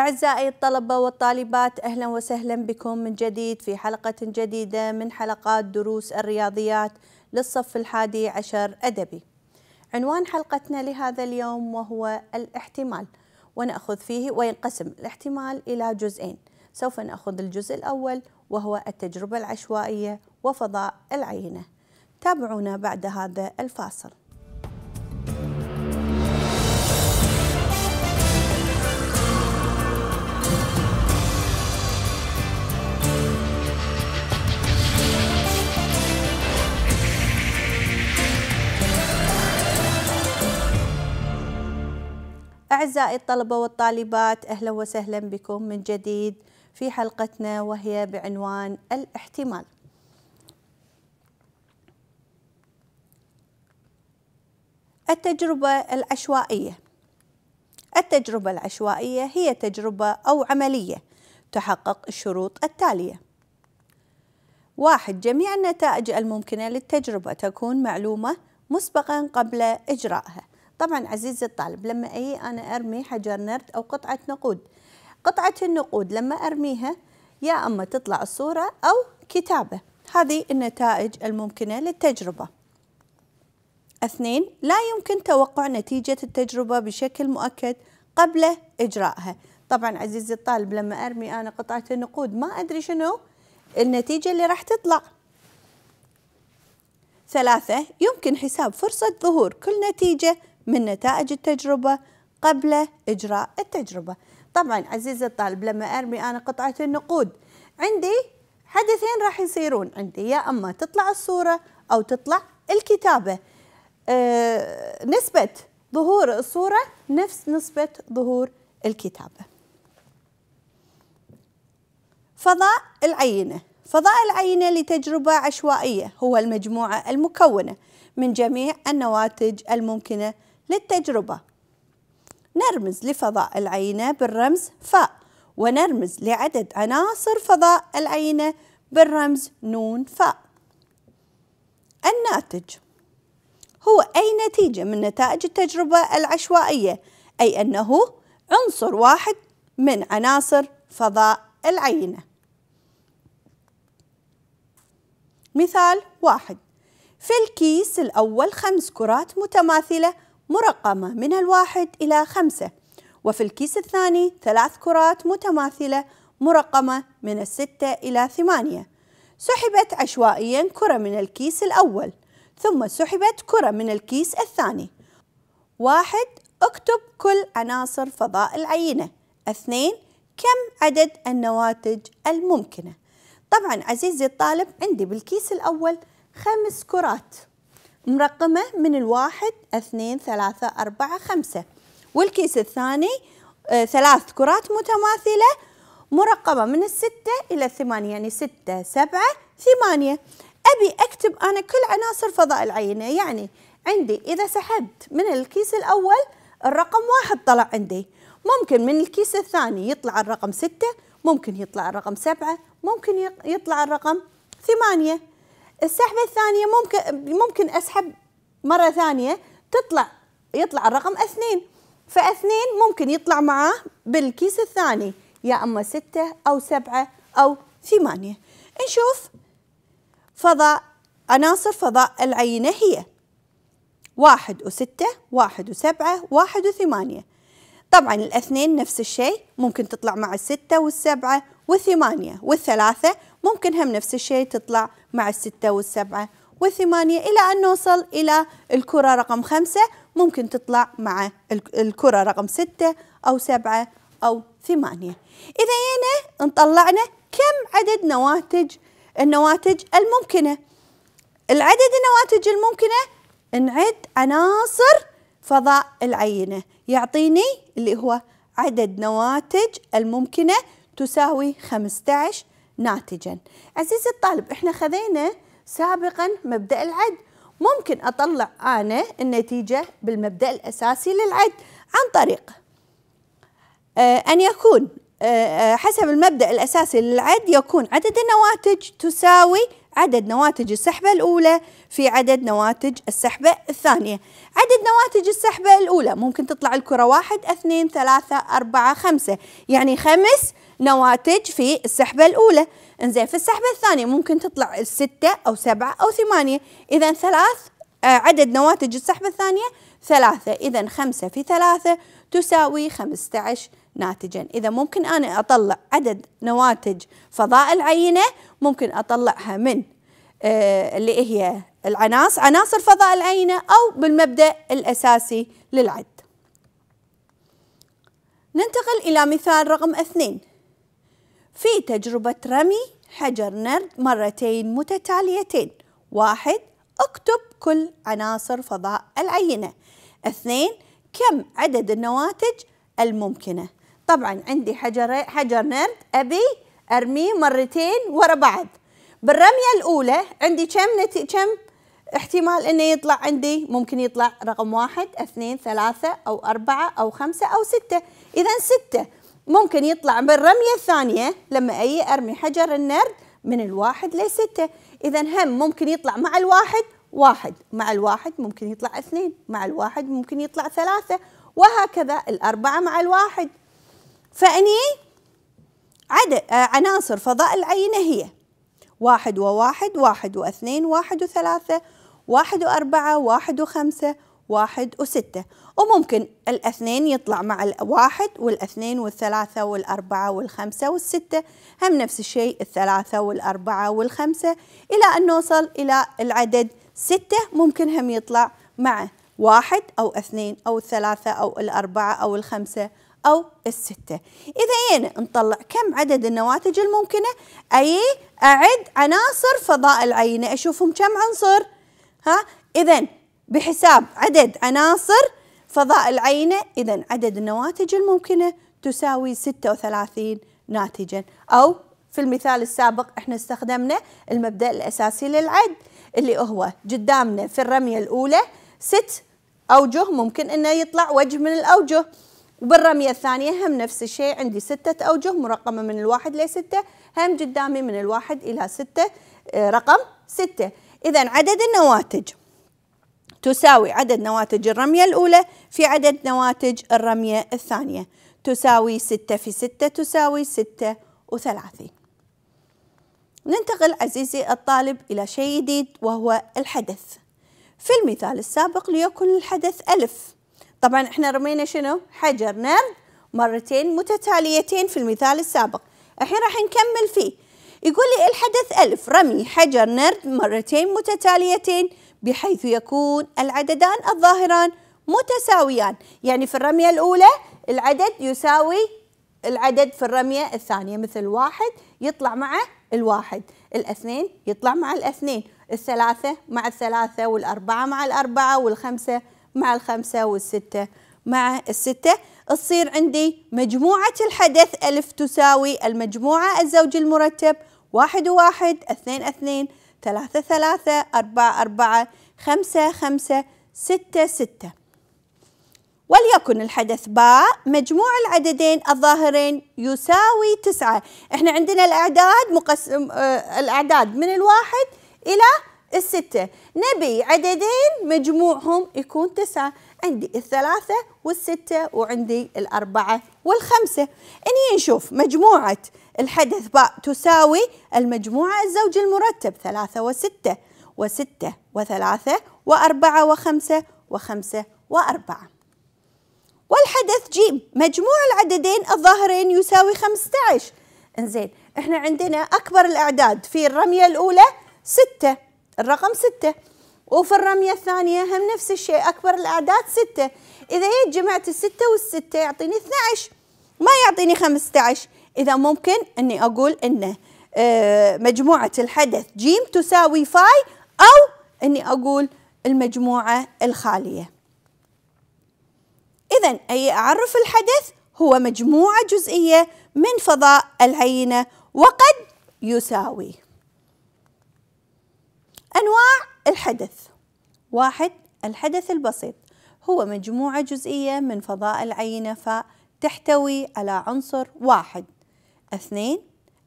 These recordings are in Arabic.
أعزائي الطلبة والطالبات أهلا وسهلا بكم من جديد في حلقة جديدة من حلقات دروس الرياضيات للصف الحادي عشر أدبي عنوان حلقتنا لهذا اليوم وهو الاحتمال ونأخذ فيه وينقسم الاحتمال إلى جزئين سوف نأخذ الجزء الأول وهو التجربة العشوائية وفضاء العينة تابعونا بعد هذا الفاصل أعزائي الطلبة والطالبات أهلا وسهلا بكم من جديد في حلقتنا وهي بعنوان الاحتمال التجربة العشوائية التجربة العشوائية هي تجربة أو عملية تحقق الشروط التالية واحد جميع النتائج الممكنة للتجربة تكون معلومة مسبقا قبل إجرائها طبعا عزيزي الطالب لما أجي أنا أرمي حجر نرد أو قطعة نقود قطعة النقود لما أرميها يا أما تطلع الصورة أو كتابة هذه النتائج الممكنة للتجربة اثنين لا يمكن توقع نتيجة التجربة بشكل مؤكد قبل إجرائها طبعا عزيزي الطالب لما أرمي أنا قطعة النقود ما أدري شنو النتيجة اللي راح تطلع ثلاثة يمكن حساب فرصة ظهور كل نتيجة من نتائج التجربة قبل إجراء التجربة طبعا عزيزي الطالب لما أرمي أنا قطعة النقود عندي حدثين راح يصيرون عندي يا أما تطلع الصورة أو تطلع الكتابة أه نسبة ظهور الصورة نفس نسبة ظهور الكتابة فضاء العينة فضاء العينة لتجربة عشوائية هو المجموعة المكونة من جميع النواتج الممكنة للتجربة نرمز لفضاء العينة بالرمز فاء ونرمز لعدد عناصر فضاء العينة بالرمز نون فاء الناتج هو أي نتيجة من نتائج التجربة العشوائية أي أنه عنصر واحد من عناصر فضاء العينة مثال واحد في الكيس الأول خمس كرات متماثلة مرقمة من الواحد إلى خمسة وفي الكيس الثاني ثلاث كرات متماثلة مرقمة من الستة إلى ثمانية سحبت عشوائيا كرة من الكيس الأول ثم سحبت كرة من الكيس الثاني واحد اكتب كل عناصر فضاء العينة اثنين كم عدد النواتج الممكنة طبعا عزيزي الطالب عندي بالكيس الأول خمس كرات مرقمة من الواحد اثنين ثلاثة أربعة خمسة والكيس الثاني آه، ثلاث كرات متماثلة مرقمة من الستة إلى الثمانية يعني ستة سبعة ثمانية أبي أكتب أنا كل عناصر فضاء العينة يعني عندي إذا سحبت من الكيس الأول الرقم واحد طلع عندي ممكن من الكيس الثاني يطلع الرقم ستة ممكن يطلع الرقم سبعة ممكن يطلع الرقم ثمانية السحبه الثانيه ممكن ممكن اسحب مره ثانيه تطلع يطلع الرقم اثنين فاثنين ممكن يطلع معاه بالكيس الثاني يا اما سته او سبعه او ثمانيه نشوف فضاء عناصر فضاء العينه هي واحد وستة واحد وسبعة واحد وثمانية طبعا الاثنين نفس الشيء ممكن تطلع مع الستة والسبعة والثمانية والثلاثة ممكن هم نفس الشيء تطلع مع الستة والسبعة والثمانية إلى أن نوصل إلى الكرة رقم خمسة ممكن تطلع مع الكرة رقم ستة أو سبعة أو ثمانية إذا هنا نطلعنا كم عدد نواتج النواتج الممكنة العدد النواتج الممكنة نعد عناصر فضاء العينة يعطيني اللي هو عدد نواتج الممكنة تساوي 15 ناتجا عزيزي الطالب احنا خذينا سابقا مبدأ العد ممكن أطلع أنا النتيجة بالمبدأ الأساسي للعد عن طريق آه، أن يكون آه، آه، حسب المبدأ الأساسي للعد يكون عدد النواتج تساوي عدد نواتج السحبة الأولى في عدد نواتج السحبة الثانية عدد نواتج السحبة الأولى ممكن تطلع الكرة واحد اثنين ثلاثة أربعة خمسة يعني خمس نواتج في السحبة الأولى انزين في السحبة الثانية ممكن تطلع ستة أو سبعة أو ثمانية إذا ثلاث آه، عدد نواتج السحبة الثانية ثلاثة إذا خمسة في ثلاثة تساوي خمسة عشر ناتجا إذا ممكن أنا أطلع عدد نواتج فضاء العينة ممكن أطلعها من آه، اللي هي العناصر عناصر فضاء العينة أو بالمبدأ الأساسي للعد ننتقل إلى مثال رقم اثنين في تجربة رمي حجر نرد مرتين متتاليتين واحد اكتب كل عناصر فضاء العينة اثنين كم عدد النواتج الممكنة طبعا عندي حجر حجر نرد ابي ارميه مرتين ورا بعض بالرميه الاولى عندي كم نتي... كم احتمال انه يطلع عندي ممكن يطلع رقم واحد اثنين ثلاثة او اربعة او خمسة او ستة اذا ستة ممكن يطلع بالرمية الثانية لما اي ارمي حجر النرد من الواحد لستة اذا هم ممكن يطلع مع الواحد واحد مع الواحد ممكن يطلع اثنين مع الواحد ممكن يطلع ثلاثة وهكذا الأربعة مع الواحد فأني عدد آه، عناصر فضاء العينة هي واحد وواحد واحد واثنين واحد وثلاثة واحد وأربعة واحد وخمسة واحد وستة وممكن الاثنين يطلع مع الواحد والاثنين والثلاثة والأربعة والخمسة والستة هم نفس الشيء الثلاثة والأربعة والخمسة إلى أن نوصل إلى العدد ستة ممكن هم يطلع مع واحد أو اثنين أو الثلاثة أو الأربعة أو الخمسة أو الستة إذا أنا إيه نطلع كم عدد النواتج الممكنة أي أعد عناصر فضاء العينة أشوفهم كم عنصر ها إذا بحساب عدد عناصر فضاء العينة إذا عدد النواتج الممكنة تساوي 36 ناتجا أو في المثال السابق احنا استخدمنا المبدأ الأساسي للعد اللي هو قدامنا في الرمية الأولى ست أوجه ممكن أنه يطلع وجه من الأوجه وبالرمية الثانية هم نفس الشيء عندي ستة أوجه مرقمة من الواحد لستة هم قدامي من الواحد إلى ستة آه، رقم ستة إذا عدد النواتج تساوي عدد نواتج الرمية الأولى في عدد نواتج الرمية الثانية تساوي ستة في ستة تساوي ستة وثلاثين ننتقل عزيزي الطالب إلى شيء جديد وهو الحدث في المثال السابق ليكن الحدث ألف طبعا احنا رمينا شنو حجر نرد نعم؟ مرتين متتاليتين في المثال السابق الحين راح نكمل فيه يقول لي الحدث ألف رمي حجر نرد مرتين متتاليتين بحيث يكون العددان الظاهران متساويان يعني في الرمية الأولى العدد يساوي العدد في الرمية الثانية مثل واحد يطلع مع الواحد الاثنين يطلع مع الاثنين الثلاثة مع الثلاثة والأربعة مع الأربعة والخمسة مع الخمسة والستة مع الستة تصير عندي مجموعة الحدث ألف تساوي المجموعة الزوج المرتب واحد واحد اثنين اثنين ثلاثة ثلاثة أربعة أربعة خمسة خمسة ستة ستة وليكن الحدث باء مجموع العددين الظاهرين يساوي تسعة احنا عندنا الأعداد مقسم آه، الأعداد من الواحد إلى الستة نبي عددين مجموعهم يكون تسعة عندي الثلاثة والستة وعندي الأربعة والخمسة إني نشوف مجموعة الحدث باء تساوي المجموعة الزوج المرتب ثلاثة وستة وستة وثلاثة وأربعة وخمسة وخمسة وأربعة والحدث جيم مجموع العددين الظاهرين يساوي 15 انزين احنا عندنا أكبر الأعداد في الرمية الأولى ستة الرقم ستة وفي الرمية الثانية هم نفس الشيء أكبر الأعداد ستة إذا جيت جمعت الستة والستة يعطيني 12 ما يعطيني 15 إذا ممكن أني أقول أنه آه، مجموعة الحدث جيم تساوي فاي أو أني أقول المجموعة الخالية إذا أي أعرف الحدث هو مجموعة جزئية من فضاء العينة وقد يساوي أنواع الحدث واحد الحدث البسيط هو مجموعة جزئية من فضاء العينة فتحتوي على عنصر واحد اثنين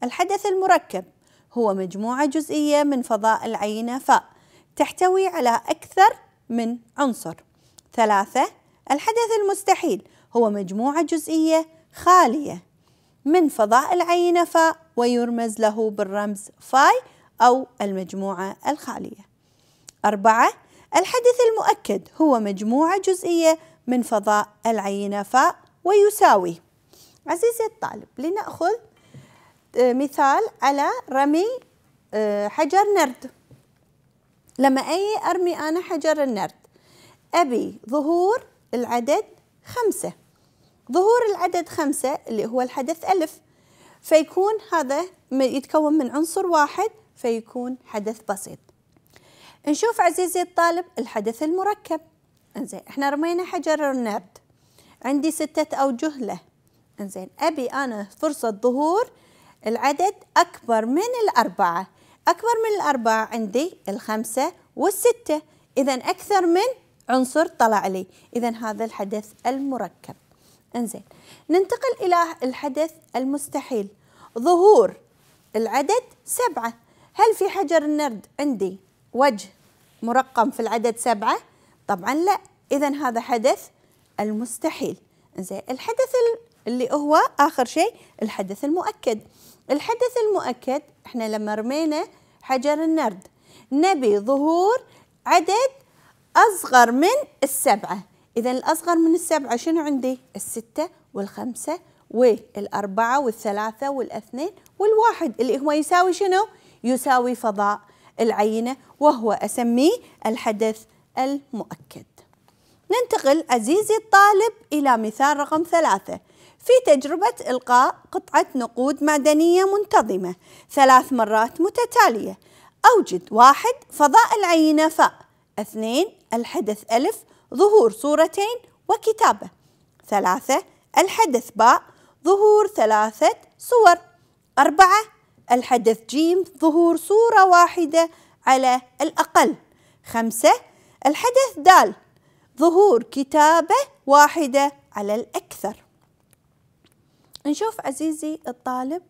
الحدث المركب هو مجموعة جزئية من فضاء العينة فتحتوي على أكثر من عنصر ثلاثة الحدث المستحيل هو مجموعة جزئية خالية من فضاء العينة ف ويرمز له بالرمز فاي أو المجموعة الخالية. أربعة الحدث المؤكد هو مجموعة جزئية من فضاء العينة فاء ويساوي. عزيزي الطالب لنأخذ آه، مثال على رمي آه، حجر نرد. لما أي أرمي أنا حجر النرد أبي ظهور العدد خمسة ظهور العدد خمسة اللي هو الحدث ألف فيكون هذا يتكون من عنصر واحد فيكون حدث بسيط نشوف عزيزي الطالب الحدث المركب انزين احنا رمينا حجر النرد عندي ستة أوجه له انزين أبي أنا فرصة ظهور العدد أكبر من الأربعة أكبر من الأربعة عندي الخمسة والستة إذا أكثر من عنصر طلع لي إذا هذا الحدث المركب انزين ننتقل إلى الحدث المستحيل ظهور العدد سبعة هل في حجر النرد عندي وجه مرقم في العدد سبعة؟ طبعا لا إذا هذا حدث المستحيل زين الحدث اللي هو آخر شيء الحدث المؤكد الحدث المؤكد احنا لما رمينا حجر النرد نبي ظهور عدد أصغر من السبعة إذا الأصغر من السبعة شنو عندي؟ الستة والخمسة والأربعة والثلاثة والاثنين والواحد اللي هو يساوي شنو؟ يساوي فضاء العينة وهو أسميه الحدث المؤكد ننتقل عزيزي الطالب إلى مثال رقم ثلاثة في تجربة إلقاء قطعة نقود معدنية منتظمة ثلاث مرات متتالية أوجد واحد فضاء العينة فاء اثنين الحدث ألف ظهور صورتين وكتابة ثلاثة الحدث باء ظهور ثلاثة صور أربعة الحدث جيم ظهور صورة واحدة على الأقل خمسة الحدث دال ظهور كتابة واحدة على الأكثر نشوف عزيزي الطالب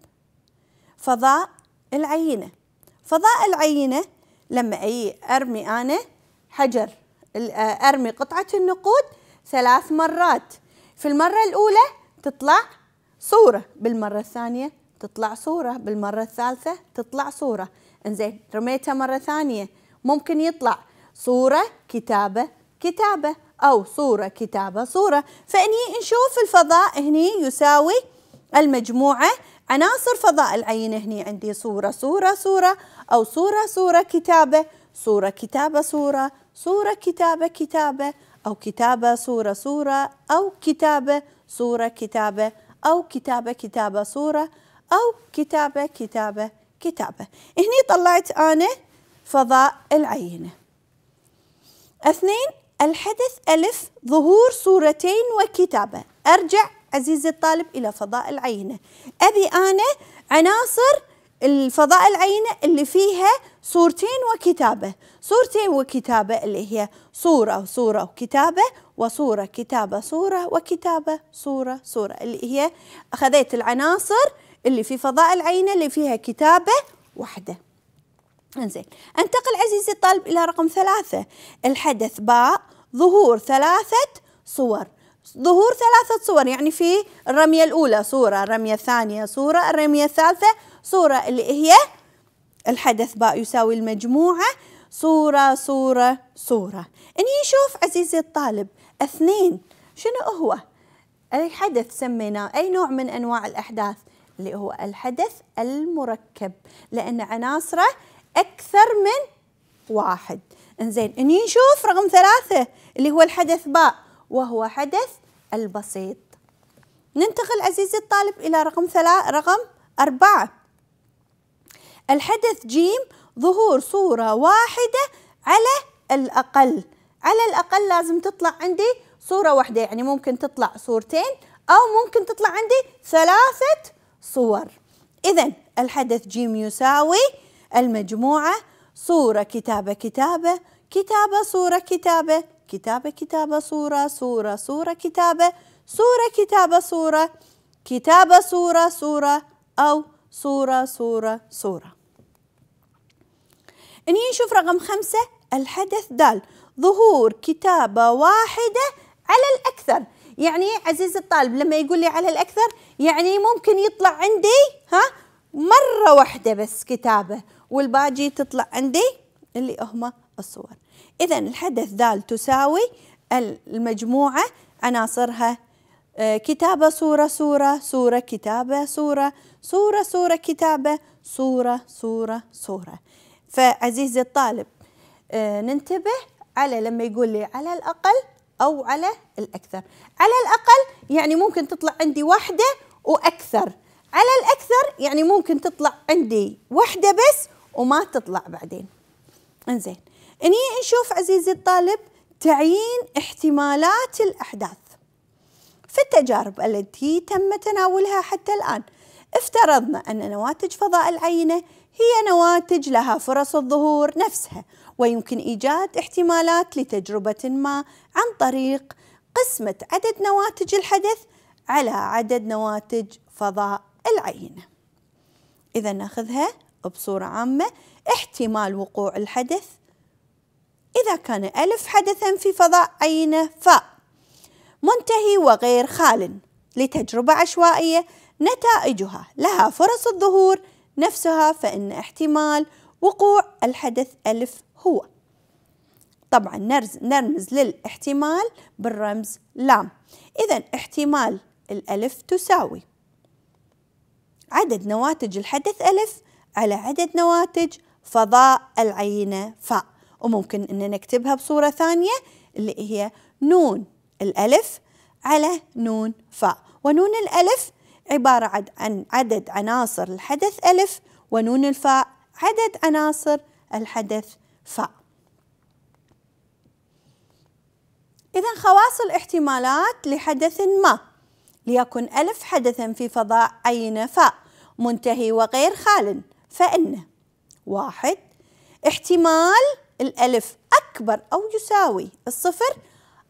فضاء العينة فضاء العينة لما أي أرمي أنا حجر آه، أرمي قطعة النقود ثلاث مرات في المرة الأولى تطلع صورة بالمرة الثانية تطلع صورة بالمرة الثالثة تطلع صورة انزين رميتها مرة ثانية ممكن يطلع صورة كتابة كتابة أو صورة كتابة صورة فإني نشوف الفضاء هني يساوي المجموعة عناصر فضاء العين هني عندي صورة صورة صورة أو صورة صورة كتابة صورة كتابة صورة صورة كتابة كتابة أو كتابة صورة صورة أو كتابة صورة كتابة أو كتابة كتابة صورة أو كتابة كتابة كتابة هني طلعت أنا فضاء العينة اثنين الحدث ألف ظهور صورتين وكتابة أرجع عزيزي الطالب إلى فضاء العينة أبي أنا عناصر الفضاء العينة اللي فيها صورتين وكتابة صورتين وكتابة اللي هي صورة صورة وكتابة وصورة كتابة صورة وكتابة صورة صورة اللي هي أخذت العناصر اللي في فضاء العينة اللي فيها كتابة واحدة انزين انتقل عزيزي الطالب إلى رقم ثلاثة الحدث باء ظهور ثلاثة صور ظهور ثلاثة صور يعني في الرمية الأولى صورة الرمية الثانية صورة الرمية الثالثة صورة اللي هي الحدث باء يساوي المجموعة صورة صورة صورة إني يشوف عزيزي الطالب اثنين شنو هو أي حدث سميناه أي نوع من أنواع الأحداث اللي هو الحدث المركب لأن عناصره أكثر من واحد انزين اني نشوف رقم ثلاثة اللي هو الحدث باء وهو حدث البسيط ننتقل عزيزي الطالب إلى رقم ثلاثة رقم أربعة الحدث جيم ظهور صورة واحدة على الأقل على الأقل لازم تطلع عندي صورة واحدة يعني ممكن تطلع صورتين أو ممكن تطلع عندي ثلاثة صور إذا الحدث جيم يساوي المجموعة صورة كتابة كتابة كتابة صورة كتابة كتابة كتابة صورة صورة صورة كتابة صورة كتابة صورة كتابة صورة صورة أو صورة صورة صورة إني نشوف رقم خمسة الحدث دال ظهور كتابة واحدة على الأكثر يعني عزيز الطالب لما يقول لي على الأكثر يعني ممكن يطلع عندي ها مرة واحدة بس كتابة والباقي تطلع عندي اللي هما الصور إذا الحدث دال تساوي المجموعة عناصرها آه، كتابة صورة صورة صورة كتابة صورة صورة صورة كتابة صورة صورة صورة فعزيزي الطالب آه، ننتبه على لما يقول لي على الأقل أو على الأكثر على الأقل يعني ممكن تطلع عندي واحدة وأكثر على الأكثر يعني ممكن تطلع عندي واحدة بس وما تطلع بعدين انزين اني نشوف عزيزي الطالب تعيين احتمالات الأحداث في التجارب التي تم تناولها حتى الآن افترضنا أن نواتج فضاء العينة هي نواتج لها فرص الظهور نفسها ويمكن إيجاد احتمالات لتجربة ما عن طريق قسمة عدد نواتج الحدث على عدد نواتج فضاء العينة إذا ناخذها بصورة عامة احتمال وقوع الحدث إذا كان ألف حدثا في فضاء عينة ف منتهي وغير خال لتجربة عشوائية نتائجها لها فرص الظهور نفسها فإن احتمال وقوع الحدث ألف هو طبعا نرز نرمز للاحتمال بالرمز لام إذا احتمال الألف تساوي عدد نواتج الحدث ألف على عدد نواتج فضاء العينة فاء وممكن أن نكتبها بصورة ثانية اللي هي نون الألف على نون فاء ونون الألف عبارة عن عدد عناصر الحدث ألف ونون الفاء عدد عناصر الحدث ف إذا خواص الاحتمالات لحدث ما ليكن ألف حدثا في فضاء عين فاء منتهي وغير خال فإن واحد احتمال الألف أكبر أو يساوي الصفر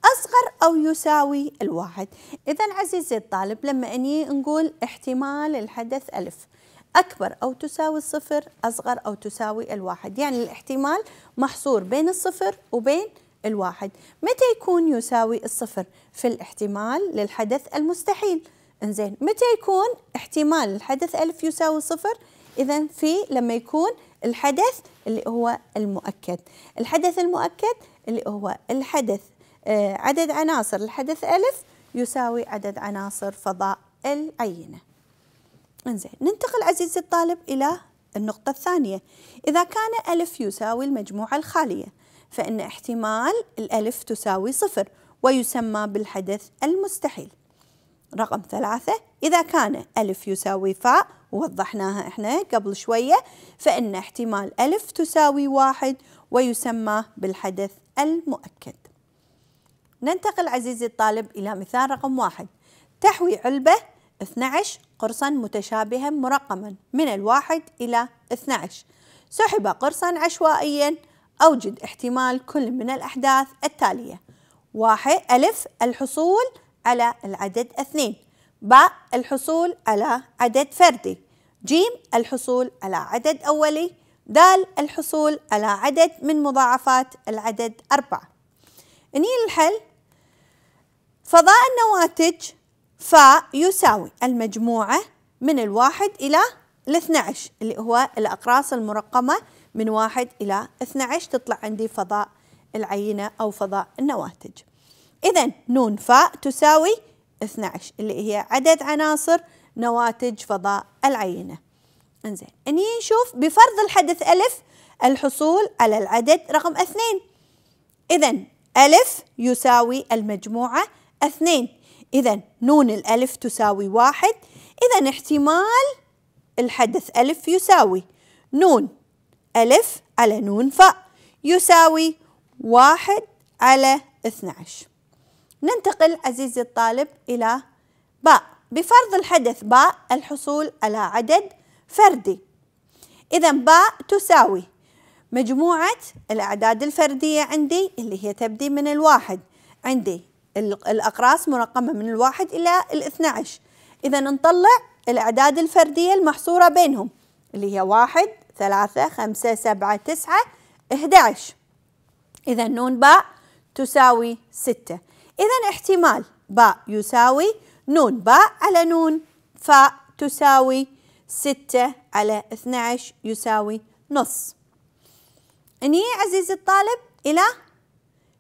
أصغر أو يساوي الواحد إذا عزيزي الطالب لما أني نقول احتمال الحدث ألف أكبر أو تساوي الصفر أصغر أو تساوي الواحد يعني الاحتمال محصور بين الصفر وبين الواحد متى يكون يساوي الصفر في الاحتمال للحدث المستحيل انزين متى يكون احتمال الحدث ألف يساوي صفر إذا في لما يكون الحدث اللي هو المؤكد الحدث المؤكد اللي هو الحدث آه، عدد عناصر الحدث ألف يساوي عدد عناصر فضاء العينه انزين ننتقل عزيزي الطالب إلى النقطة الثانية إذا كان ألف يساوي المجموعة الخالية فإن احتمال الألف تساوي صفر ويسمى بالحدث المستحيل رقم ثلاثة إذا كان ألف يساوي فاء ووضحناها إحنا قبل شوية فإن احتمال ألف تساوي واحد ويسمى بالحدث المؤكد ننتقل عزيزي الطالب إلى مثال رقم واحد تحوي علبة 12 قرصا متشابها مرقما من الواحد إلى 12 سحب قرصا عشوائيا أوجد احتمال كل من الأحداث التالية واحد ألف الحصول على العدد اثنين باء الحصول على عدد فردي جيم الحصول على عدد أولي دال الحصول على عدد من مضاعفات العدد أربعة نيل الحل فضاء النواتج فيساوي المجموعة من الواحد إلى الاثنى عشر اللي هو الأقراص المرقمة من واحد إلى اثنى عشر تطلع عندي فضاء العينة أو فضاء النواتج إذا نون فاء تساوي اثنى عشر اللي هي عدد عناصر نواتج فضاء العينة انزين اني نشوف بفرض الحدث ألف الحصول على العدد رقم اثنين إذا ألف يساوي المجموعة اثنين إذا نون الألف تساوي واحد إذا احتمال الحدث ألف يساوي نون ألف على نون فاء يساوي واحد على 12 ننتقل عزيزي الطالب إلى باء بفرض الحدث باء الحصول على عدد فردي إذا باء تساوي مجموعة الأعداد الفردية عندي اللي هي تبدي من الواحد عندي الأقراص مرقمة من الواحد إلى الاثنى عشر إذا نطلع الأعداد الفردية المحصورة بينهم اللي هي واحد ثلاثة خمسة سبعة تسعة إحدى عشر إذا نون باء تساوي ستة إذا احتمال باء يساوي نون باء على نون فاء تساوي ستة على عشر يساوي نص انهي عزيزي الطالب إلى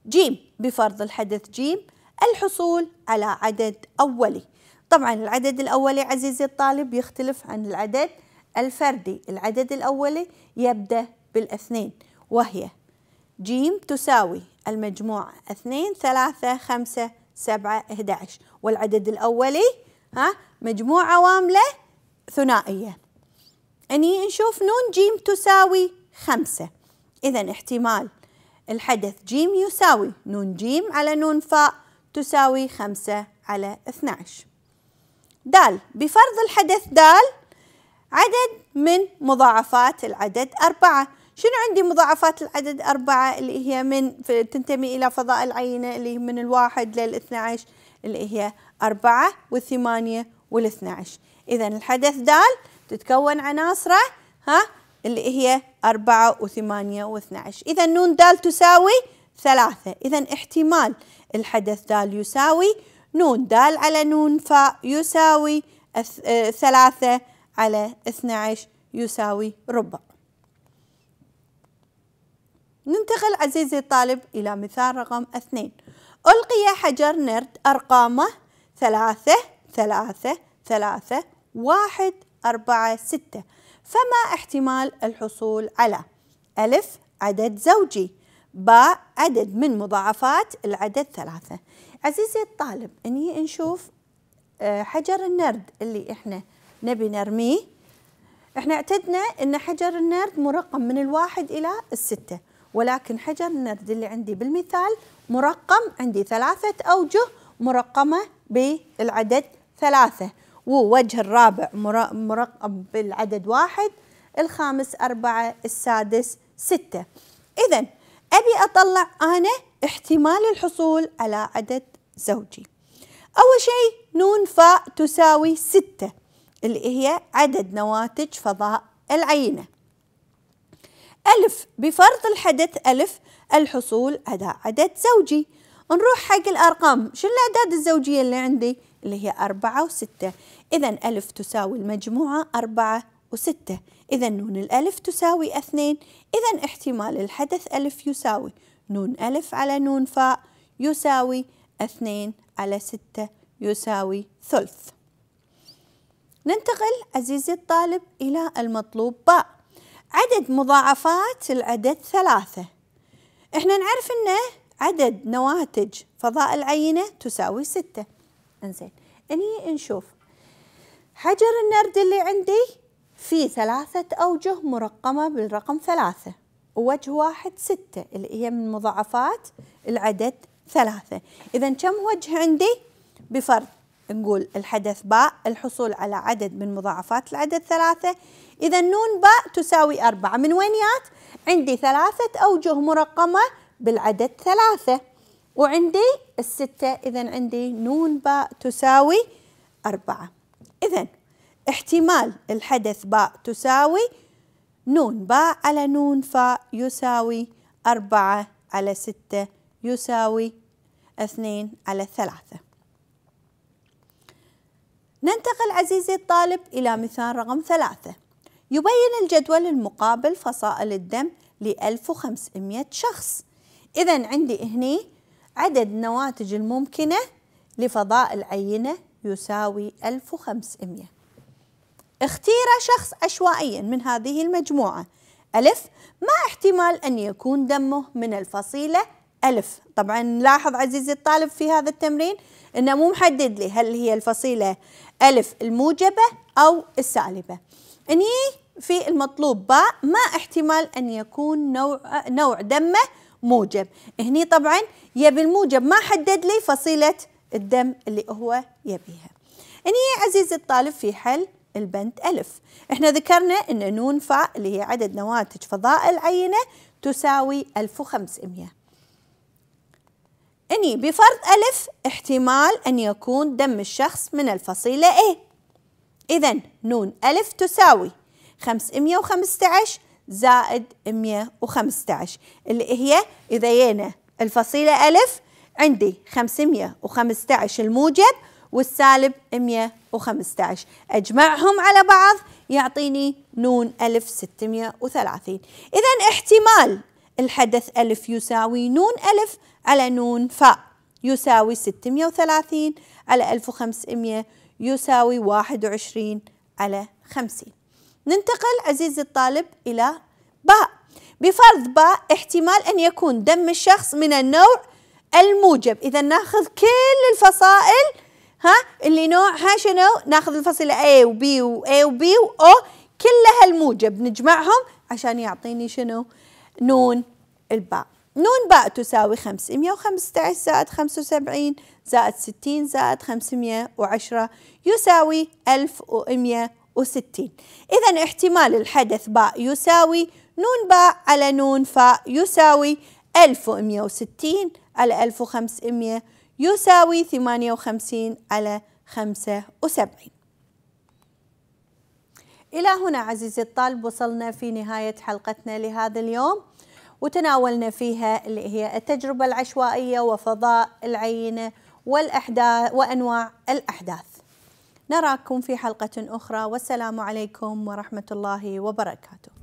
جيم بفرض الحدث جيم الحصول على عدد أولي طبعا العدد الأولي عزيزي الطالب يختلف عن العدد الفردي العدد الأولي يبدأ بالاثنين وهي جيم تساوي المجموعة اثنين ثلاثة خمسة سبعة 11 والعدد الأولي ها مجموعة واملة ثنائية أني نشوف نون جيم تساوي خمسة إذا احتمال الحدث جيم يساوي نون جيم على نون فاء تساوي 5 على 12 د بفرض الحدث د عدد من مضاعفات العدد أربعة شنو عندي مضاعفات العدد أربعة اللي هي من تنتمي إلى فضاء العينة اللي هي من الواحد للاثنى 12 اللي هي أربعة والثمانية والاثنى 12 إذا الحدث د تتكون عناصره ها اللي هي أربعة وثمانية واثنى عشر إذا نون د تساوي ثلاثة إذا احتمال الحدث دال يساوي نون دال على نون فاء يساوي آه، ثلاثة على اثنى عشر يساوي ربع ننتقل عزيزي الطالب إلى مثال رقم اثنين ألقي حجر نرد أرقامه ثلاثة ثلاثة ثلاثة واحد أربعة ستة فما احتمال الحصول على ألف عدد زوجي باء عدد من مضاعفات العدد ثلاثة عزيزي الطالب اني نشوف آه، حجر النرد اللي احنا نبي نرميه احنا اعتدنا ان حجر النرد مرقم من الواحد الى الستة ولكن حجر النرد اللي عندي بالمثال مرقم عندي ثلاثة اوجه مرقمة بالعدد ثلاثة ووجه الرابع مرقم بالعدد واحد الخامس أربعة السادس ستة إذا أبي أطلع أنا احتمال الحصول على عدد زوجي أول شيء نون فاء تساوي ستة اللي هي عدد نواتج فضاء العينة ألف بفرض الحدث ألف الحصول على عدد زوجي نروح حق الأرقام شو الأعداد الزوجية اللي عندي اللي هي أربعة وستة إذا ألف تساوي المجموعة أربعة وستة إذا نون الألف تساوي اثنين إذا احتمال الحدث ألف يساوي نون ألف على نون فاء يساوي اثنين على ستة يساوي ثلث ننتقل عزيزي الطالب إلى المطلوب باء عدد مضاعفات العدد ثلاثة احنا نعرف أن عدد نواتج فضاء العينة تساوي ستة انزين اني نشوف حجر النرد اللي عندي في ثلاثة أوجه مرقمة بالرقم ثلاثة ووجه واحد ستة اللي هي من مضاعفات العدد ثلاثة إذا كم وجه عندي بفرض نقول الحدث باء الحصول على عدد من مضاعفات العدد ثلاثة إذا نون باء تساوي أربعة من وين يات؟ عندي ثلاثة أوجه مرقمة بالعدد ثلاثة وعندي الستة إذا عندي نون باء تساوي أربعة إذا احتمال الحدث باء تساوي نون باء على نون فاء يساوي أربعة على ستة يساوي اثنين على ثلاثة ننتقل عزيزي الطالب إلى مثال رقم ثلاثة يبين الجدول المقابل فصائل الدم لألف 1500 شخص إذا عندي هني عدد النواتج الممكنة لفضاء العينة يساوي 1500 اختير شخص عشوائيا من هذه المجموعة ألف ما احتمال أن يكون دمه من الفصيلة ألف طبعا لاحظ عزيزي الطالب في هذا التمرين أنه مو محدد لي هل هي الفصيلة ألف الموجبة أو السالبة أني في المطلوب باء ما احتمال أن يكون نوع, نوع دمه موجب هني طبعا يبي الموجب ما حدد لي فصيلة الدم اللي هو يبيها أني عزيزي الطالب في حل البند ألف احنا ذكرنا أن نون فاء اللي هي عدد نواتج فضاء العينة تساوي 1500 أني بفرض ألف احتمال أن يكون دم الشخص من الفصيلة A إذا نون ألف تساوي 515 زائد 115 اللي هي إذا جينا الفصيلة ألف عندي 515 الموجب والسالب 115 أجمعهم على بعض يعطيني نون الف 630 إذا احتمال الحدث ألف يساوي نون ألف على نون فاء يساوي 630 على 1500 يساوي 21 على 50 ننتقل عزيزي الطالب إلى باء بفرض باء احتمال أن يكون دم الشخص من النوع الموجب إذا ناخذ كل الفصائل ها اللي نوعها شنو ناخذ الفصيلة A و B و A و B و O كلها الموجب نجمعهم عشان يعطيني شنو نون الباء نون باء تساوي 515 زائد 75 زائد 60 زائد 510 يساوي 1160 إذا احتمال الحدث باء يساوي نون باء على نون فاء يساوي 1160 على 1500 يساوي 58 على 75 إلى هنا عزيزي الطالب وصلنا في نهاية حلقتنا لهذا اليوم وتناولنا فيها اللي هي التجربة العشوائية وفضاء العينة والأحداث وأنواع الأحداث نراكم في حلقة أخرى والسلام عليكم ورحمة الله وبركاته